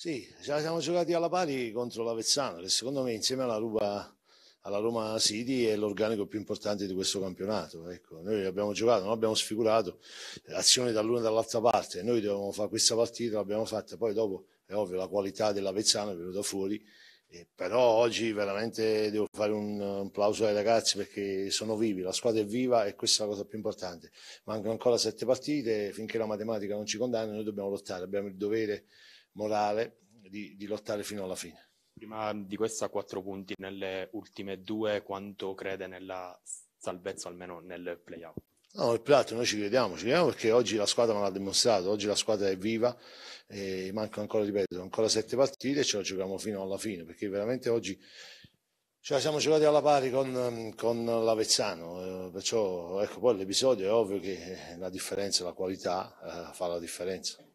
Sì, ce la siamo giocati alla pari contro l'Avezzano, che secondo me insieme alla Roma, alla Roma City è l'organico più importante di questo campionato. Ecco, noi abbiamo giocato, non abbiamo sfigurato azioni dall'una e dall'altra parte, noi dovevamo fare questa partita, l'abbiamo fatta, poi dopo è ovvio la qualità dell'Avezzano è venuta fuori, eh, però oggi veramente devo fare un, un plauso ai ragazzi perché sono vivi, la squadra è viva e questa è la cosa più importante. Mancano ancora sette partite, finché la matematica non ci condanna noi dobbiamo lottare, abbiamo il dovere morale di, di lottare fino alla fine. Prima di questa quattro punti nelle ultime due, quanto crede nella salvezza almeno nel playout? No, il Prato noi ci crediamo, ci crediamo perché oggi la squadra me l'ha dimostrato, oggi la squadra è viva, e manca ancora, ripeto, ancora sette partite e ce la giochiamo fino alla fine, perché veramente oggi ce la siamo giocati alla pari con, con l'Avezzano, eh, perciò ecco poi l'episodio è ovvio che la differenza, la qualità eh, fa la differenza.